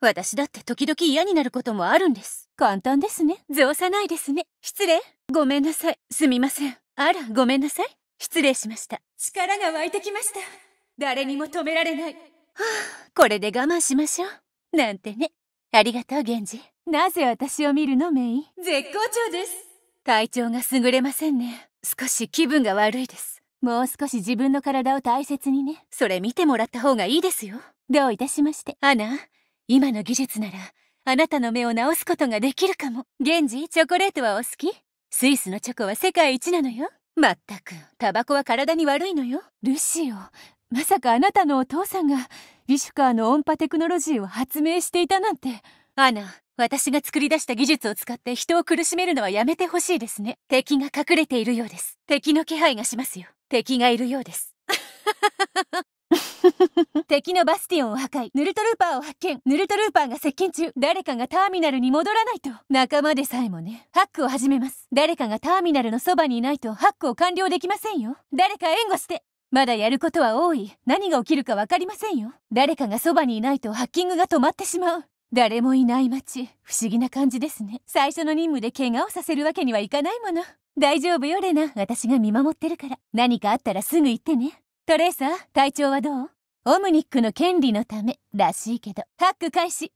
私だって時々嫌になることもあるんです簡単ですね造さないですね失礼ごめんなさいすみませんあらごめんなさい失礼しました力が湧いてきました誰にも止められないはあこれで我慢しましょうなんてねありがとう源氏なぜ私を見るのメイ絶好調です体調が優れませんね少し気分が悪いですもう少し自分の体を大切にねそれ見てもらった方がいいですよどういたしましてアナ今の技術ならあなたの目を治すことができるかも源氏チョコレートはお好きスイスのチョコは世界一なのよまったくタバコは体に悪いのよルシオまさかあなたのお父さんがビシュカーの音波テクノロジーを発明していたなんてアナ私が作り出した技術を使って人を苦しめるのはやめてほしいですね敵が隠れているようです敵の気配がしますよ敵がいるようです 敵のバスティオンを破壊ヌルトルーパーを発見ヌルトルーパーが接近中誰かがターミナルに戻らないと仲間でさえもねハックを始めます誰かがターミナルのそばにいないとハックを完了できませんよ誰か援護してまだやることは多い何が起きるか分かりませんよ誰かがそばにいないとハッキングが止まってしまう誰もいない街不思議な感じですね最初の任務で怪我をさせるわけにはいかないもの大丈夫よレナ私が見守ってるから何かあったらすぐ行ってねトレーサー、体調はどうオムニックの権利のためらしいけど、ハック開始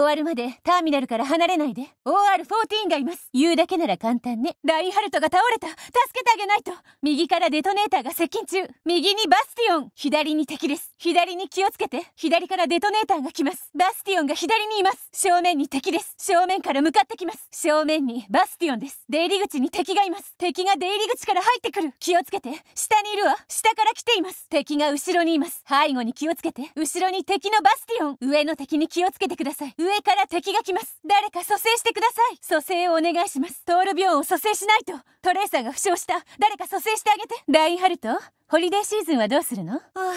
終わるまでターミナルから離れないで OR14 がいます言うだけなら簡単ねラインハルトが倒れた助けてあげないと右からデトネーターが接近中右にバスティオン左に敵です左に気をつけて左からデトネーターが来ますバスティオンが左にいます正面に敵です正面から向かってきます正面にバスティオンです出入り口に敵がいます敵が出入り口から入ってくる気をつけて下にいるわ下から来ています敵が後ろにいます背後に気をつけて後ろに敵のバスティオン上の敵に気をつけてください上上から敵が来ます誰か蘇生してください蘇生をお願いしますトール病を蘇生しないとトレーサーが負傷した誰か蘇生してあげてラインハルトホリデーシーズンはどうするのああ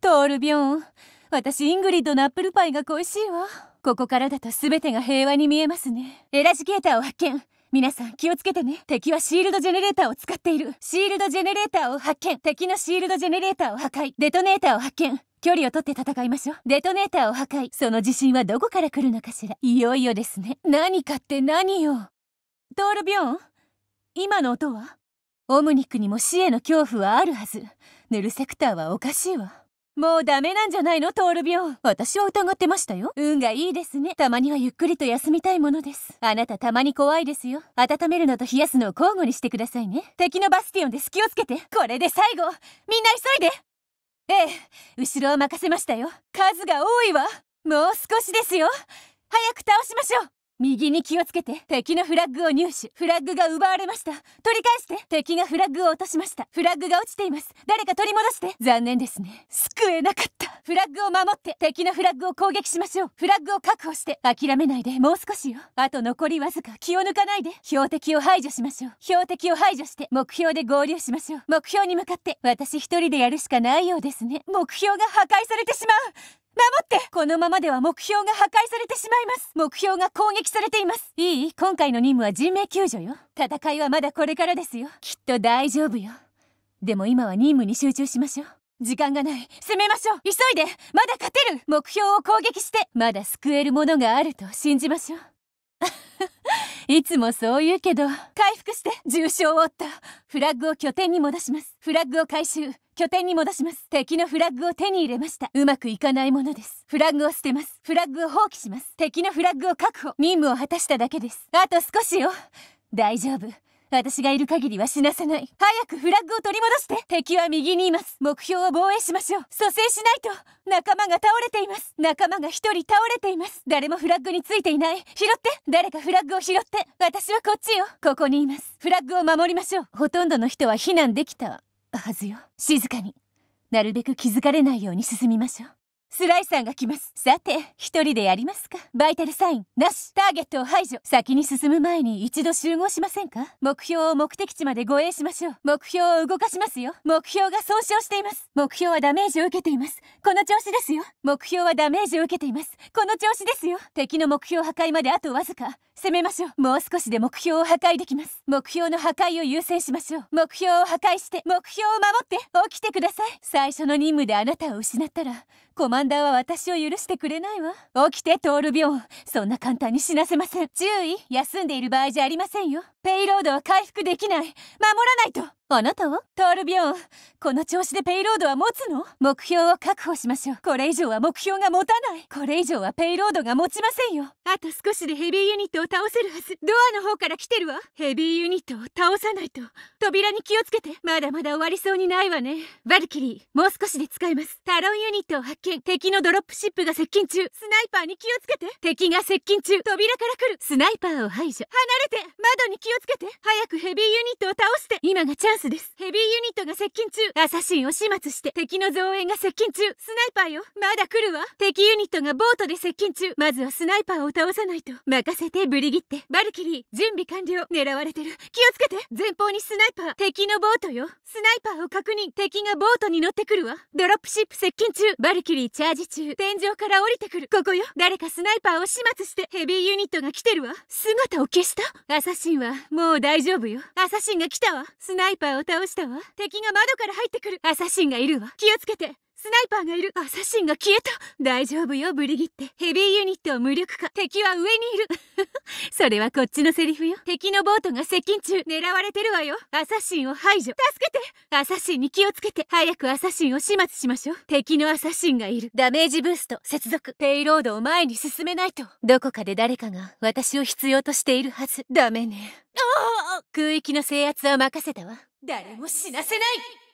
トール病私イングリッドのアップルパイが恋しいわここからだと全てが平和に見えますねエラジケーターを発見皆さん気をつけてね敵はシールドジェネレーターを使っているシールドジェネレーターを発見敵のシールドジェネレーターを破壊デトネーターを発見距離を取って戦いましょうデトネーターを破壊その自信はどこから来るのかしらいよいよですね何かって何よトールビョン今の音はオムニックにも死への恐怖はあるはずヌルセクターはおかしいわもうダメなんじゃないのトール病私は疑ってましたよ運がいいですねたまにはゆっくりと休みたいものですあなたたまに怖いですよ温めるのと冷やすのを交互にしてくださいね敵のバスティオンです気をつけてこれで最後みんな急いでええ後ろを任せましたよ数が多いわもう少しですよ早く倒しましょう右に気をつけて敵のフラッグを入手フラッグが奪われました取り返して敵がフラッグを落としましたフラッグが落ちています誰か取り戻して残念ですね救えなかったフラッグを守って敵のフラッグを攻撃しましょうフラッグを確保して諦めないでもう少しよあと残りわずか気を抜かないで標的を排除しましょう標的を排除して目標で合流しましょう目標に向かって私一人でやるしかないようですね目標が破壊されてしまう守ってこのままでは目標が破壊されてしまいます目標が攻撃されていますいい今回の任務は人命救助よ戦いはまだこれからですよきっと大丈夫よでも今は任務に集中しましょう時間がない攻めましょう急いでまだ勝てる目標を攻撃してまだ救えるものがあると信じましょういつもそう言うけど回復して重傷を負ったフラッグを拠点に戻しますフラッグを回収拠点に戻します敵のフラッグを手に入れましたうまくいかないものですフラッグを捨てますフラッグを放棄します敵のフラッグを確保任務を果たしただけですあと少しよ大丈夫私がいる限りは死なせない早くフラッグを取り戻して敵は右にいます目標を防衛しましょう蘇生しないと仲間が倒れています仲間が1人倒れています誰もフラッグについていない拾って誰かフラッグを拾って私はこっちよここにいますフラッグを守りましょうほとんどの人は避難できたはずよ静かになるべく気づかれないように進みましょうスライさんが来ますさて一人でやりますかバイタルサインなしターゲットを排除先に進む前に一度集合しませんか目標を目的地まで護衛しましょう目標を動かしますよ目標が損傷しています目標はダメージを受けていますこの調子ですよ目標はダメージを受けていますこの調子ですよ敵の目標破壊まであとわずか攻めましょうもう少しで目標を破壊できます目標の破壊を優先しましょう目標を破壊して目標を守って起きてください最初の任務であなたを失ったらコマンダーは私を許してくれないわ起きてトール病そんな簡単に死なせません注意休んでいる場合じゃありませんよペイロードは回復できない守らないとあなたはトールビオンこの調子でペイロードは持つの目標を確保しましょうこれ以上は目標が持たないこれ以上はペイロードが持ちませんよあと少しでヘビーユニットを倒せるはずドアの方から来てるわヘビーユニットを倒さないと扉に気をつけてまだまだ終わりそうにないわねバルキリーもう少しで使いますタロンユニットを発見敵のドロップシップが接近中スナイパーに気をつけて敵が接近中扉から来るスナイパーを排除離れて窓に気をつけて早くヘビーユニットを倒して今がチャンンスですヘビーユニットが接近中アサシンを始末して敵の増援が接近中スナイパーよまだ来るわ敵ユニットがボートで接近中まずはスナイパーを倒さないと任せてブリギッテバルキリー準備完了狙われてる気をつけて前方にスナイパー敵のボートよスナイパーを確認敵がボートに乗ってくるわドロップシップ接近中バルキリーチャージ中天井から降りてくるここよ誰かスナイパーを始末してヘビーユニットが来てるわ姿を消したアサシンはもう大丈夫よアサシンが来たわスナイパーパーを倒したわ敵が窓から入ってくるアサシンがいるわ気をつけてスナイパーがいるアサシンが消えた大丈夫よブリギッテヘビーユニットを無力化敵は上にいる それはこっちのセリフよ敵のボートが接近中狙われてるわよアサシンを排除助けてアサシンに気をつけて早くアサシンを始末しましょう敵のアサシンがいるダメージブースト接続ペイロードを前に進めないとどこかで誰かが私を必要としているはずダメねああ空域の制圧は任せたわ誰も死なせない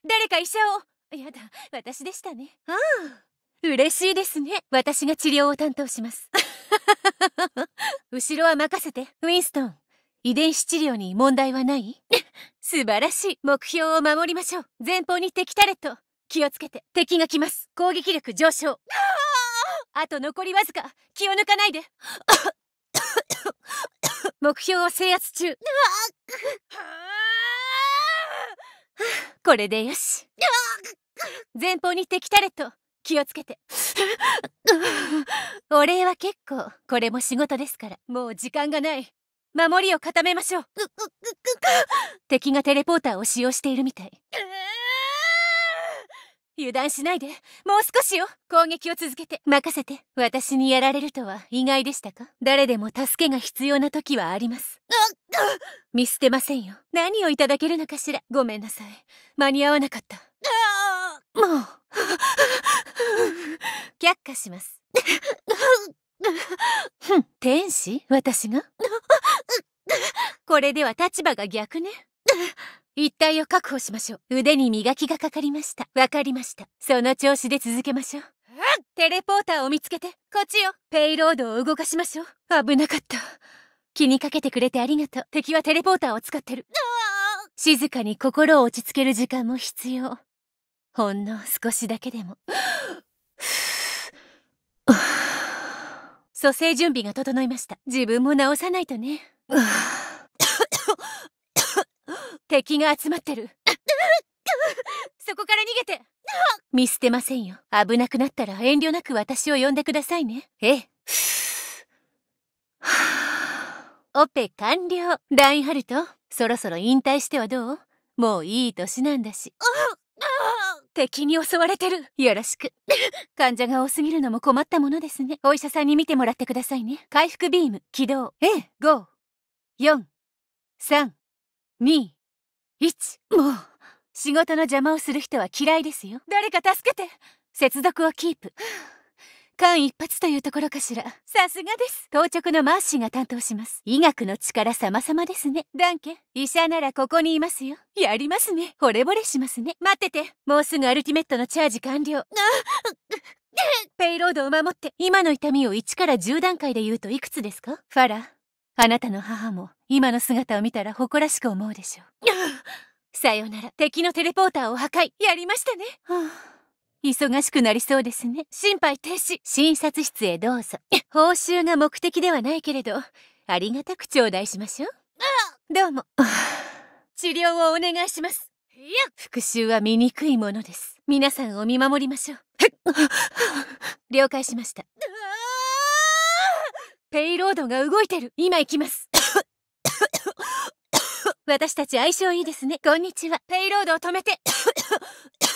誰か医者をやだ私でしたねうあ嬉しいですね私が治療を担当します 後ろは任せてウィンストン遺伝子治療に問題はない 素晴らしい目標を守りましょう前方に敵タレット気をつけて敵が来ます攻撃力上昇あと残りわずか気を抜かないで 目標を制圧中 これでよし前方に敵タレット気をつけて お礼は結構これも仕事ですからもう時間がない守りを固めましょう敵がテレポーターを使用しているみたい油断しないでもう少しよ攻撃を続けて任せて私にやられるとは意外でしたか誰でも助けが必要な時はあります見捨てませんよ何をいただけるのかしらごめんなさい間に合わなかったもう却下します天使私がこれでは立場が逆ね一体を確保しましょう腕に磨きがかかりましたわかりましたその調子で続けましょうテレポーターを見つけてこっちよペイロードを動かしましょう危なかった気にかけてくれてありがとう敵はテレポーターを使ってる静かに心を落ち着ける時間も必要ほんの少しだけでも 蘇生準備が整いました自分も直さないとね 敵が集まってるそこから逃げて見捨てませんよ危なくなったら遠慮なく私を呼んでくださいねええ オペ完了ラインハルトそろそろ引退してはどうもういい年なんだし敵に襲われてるよろしく患者が多すぎるのも困ったものですねお医者さんに見てもらってくださいね回復ビーム起動ええ5 4 3 2 1もう仕事の邪魔をする人は嫌いですよ誰か助けて接続をキープ間一髪というところかしらさすがです当直のマーシーが担当します医学の力様々ですねダンケ医者ならここにいますよやりますね惚れ惚れしますね待っててもうすぐアルティメットのチャージ完了ペイロードを守って今の痛みを1から10段階で言うといくつですかファラあなたの母も今の姿を見たら誇らしく思うでしょう。さよなら、敵のテレポーターを破壊、やりましたね。あ、忙しくなりそうですね。心配停止。診察室へどうぞ。報酬が目的ではないけれど、ありがたく頂戴しましょう。あどうも。治療をお願いします。いや復讐は醜いものです。皆さんを見守りましょう。了解しました。ペイロードが動いてる今行きます 私たち相性いいですねこんにちはペイロードを止めて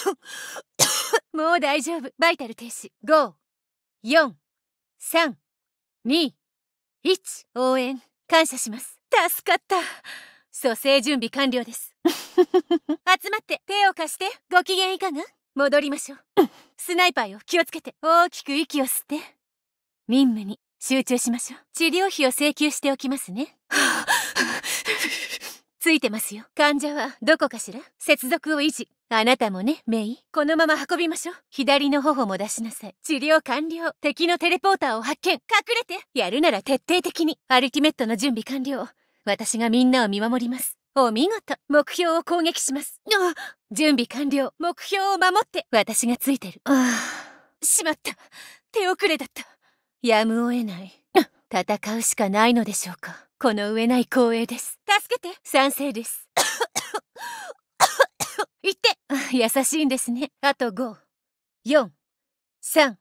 もう大丈夫バイタル停止54321応援感謝します助かった蘇生準備完了です 集まって手を貸してご機嫌いかが戻りましょう スナイパーよ気をつけて大きく息を吸って任務に集中しましょう治療費を請求しておきますね ついてますよ患者はどこかしら接続を維持あなたもねメイこのまま運びましょう左の頬も出しなさい治療完了敵のテレポーターを発見隠れてやるなら徹底的にアルティメットの準備完了私がみんなを見守りますお見事目標を攻撃しますあ準備完了目標を守って私がついてるああしまった手遅れだったやむを得ない。戦うしかないのでしょうか。この上ない光栄です。助けて賛成です。言 って優しいんですね。あと5、4、3、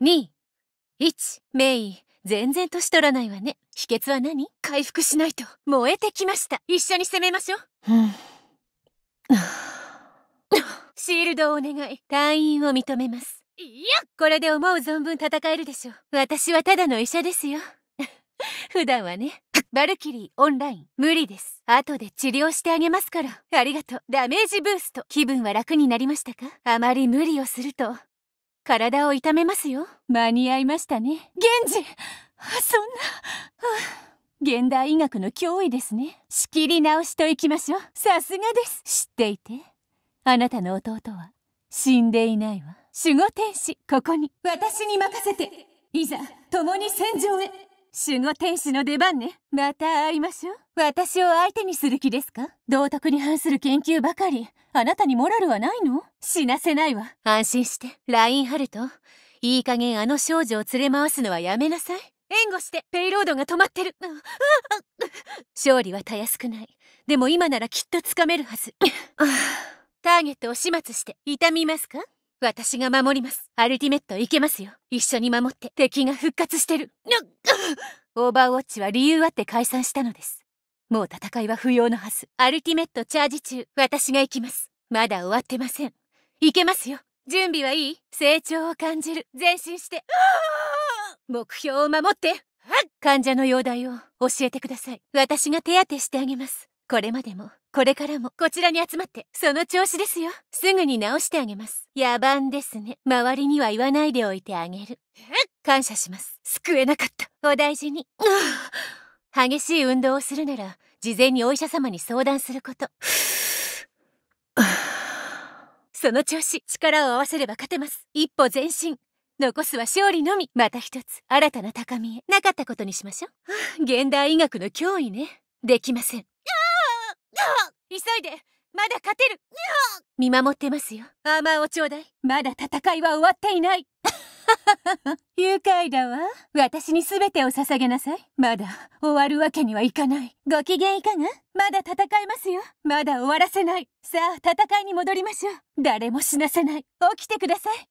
2、1。メイ、全然年取らないわね。秘訣は何回復しないと。燃えてきました。一緒に攻めましょう。うん。シールドをお願い。隊員を認めます。いやこれで思う存分戦えるでしょう私はただの医者ですよ 普段はねバルキリーオンライン無理です後で治療してあげますからありがとうダメージブースト気分は楽になりましたかあまり無理をすると体を痛めますよ間に合いましたね源氏そんな現代医学の脅威ですね仕切り直しといきましょうさすがです知っていてあなたの弟は死んでいないわ守護天使ここに私に任せていざ共に戦場へ守護天使の出番ねまた会いましょう私を相手にする気ですか道徳に反する研究ばかりあなたにモラルはないの死なせないわ安心してラインハルトいい加減あの少女を連れ回すのはやめなさい援護してペイロードが止まってる勝利はたやすくないでも今ならきっとつかめるはずターゲットを始末して痛みますか私が守ります。アルティメット行けますよ。一緒に守って敵が復活してる。オーバーウォッチは理由あって解散したのです。もう戦いは不要のはず。アルティメットチャージ中、私が行きます。まだ終わってません。行けますよ。準備はいい成長を感じる。前進して。目標を守って患者の容体を教えてください。私が手当てしてあげます。これまでもこれからもこちらに集まってその調子ですよすぐに直してあげます野蛮ですね周りには言わないでおいてあげる感謝します救えなかったお大事に 激しい運動をするなら事前にお医者様に相談すること その調子力を合わせれば勝てます一歩前進残すは勝利のみまた一つ新たな高みへなかったことにしましょう 現代医学の脅威ねできません急いでまだ勝てる見守ってますよアーマーをちょうだいまだ戦いは終わっていない愉快 だわ私に全てを捧げなさいまだ終わるわけにはいかないご機嫌いかがまだ戦いますよまだ終わらせないさあ戦いに戻りましょう誰も死なせない起きてください